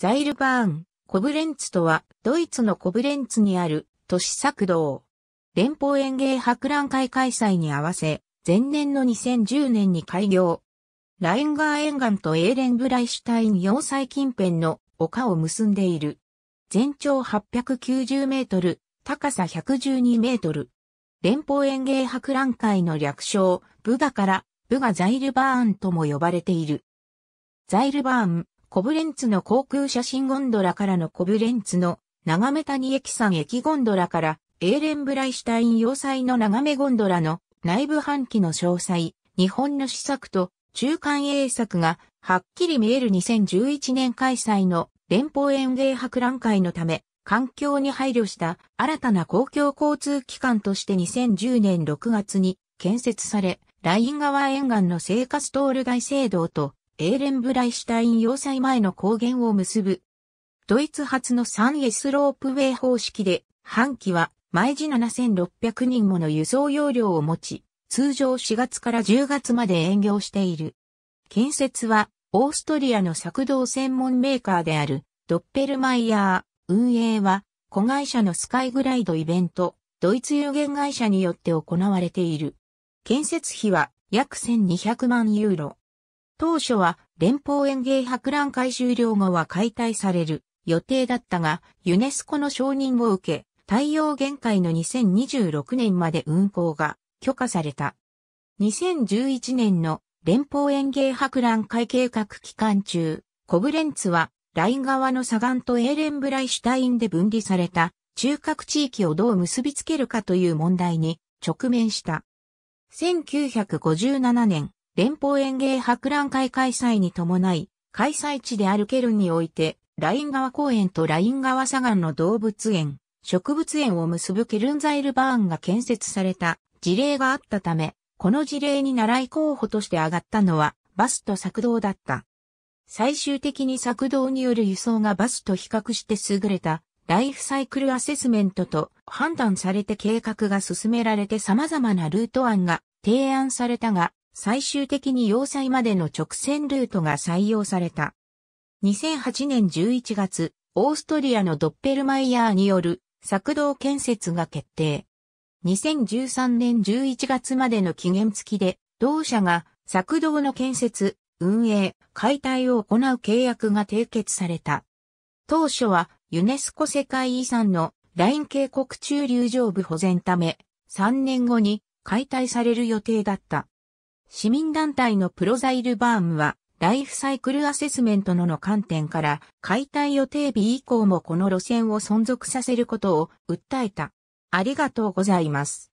ザイルバーン、コブレンツとは、ドイツのコブレンツにある都市作動。連邦園芸博覧会開催に合わせ、前年の2010年に開業。ラインガー沿岸とエーレンブライシュタイン要塞近辺の丘を結んでいる。全長890メートル、高さ112メートル。連邦園芸博覧会の略称、ブガから、ブガザイルバーンとも呼ばれている。ザイルバーン、コブレンツの航空写真ゴンドラからのコブレンツの長め谷駅山駅ゴンドラからエーレンブライシュタイン要塞の長めゴンドラの内部半期の詳細、日本の施策と中間営策がはっきり見える2011年開催の連邦園芸博覧会のため環境に配慮した新たな公共交通機関として2010年6月に建設され、ライン川沿岸の生活通る大聖堂とエーレンブライシュタイン要塞前の高原を結ぶ。ドイツ発の 3S ロープウェイ方式で、半期は毎時7600人もの輸送容量を持ち、通常4月から10月まで営業している。建設は、オーストリアの作動専門メーカーである、ドッペルマイヤー、運営は、子会社のスカイグライドイベント、ドイツ有限会社によって行われている。建設費は約1200万ユーロ。当初は連邦園芸博覧会終了後は解体される予定だったが、ユネスコの承認を受け、太陽限界の2026年まで運行が許可された。2011年の連邦園芸博覧会計画期間中、コブレンツはライン側のサガンとエーレンブライシュタインで分離された中核地域をどう結びつけるかという問題に直面した。1957年、連邦園芸博覧会開催に伴い、開催地であるケルンにおいて、ライン川公園とライン川砂岩の動物園、植物園を結ぶケルンザイルバーンが建設された事例があったため、この事例に習い候補として上がったのは、バスと作動だった。最終的に作動による輸送がバスと比較して優れたライフサイクルアセスメントと判断されて計画が進められて様々なルート案が提案されたが、最終的に要塞までの直線ルートが採用された。2008年11月、オーストリアのドッペルマイヤーによる作動建設が決定。2013年11月までの期限付きで、同社が作動の建設、運営、解体を行う契約が締結された。当初はユネスコ世界遺産のライン渓谷中流上部保全ため、3年後に解体される予定だった。市民団体のプロザイルバームは、ライフサイクルアセスメントのの観点から、解体予定日以降もこの路線を存続させることを訴えた。ありがとうございます。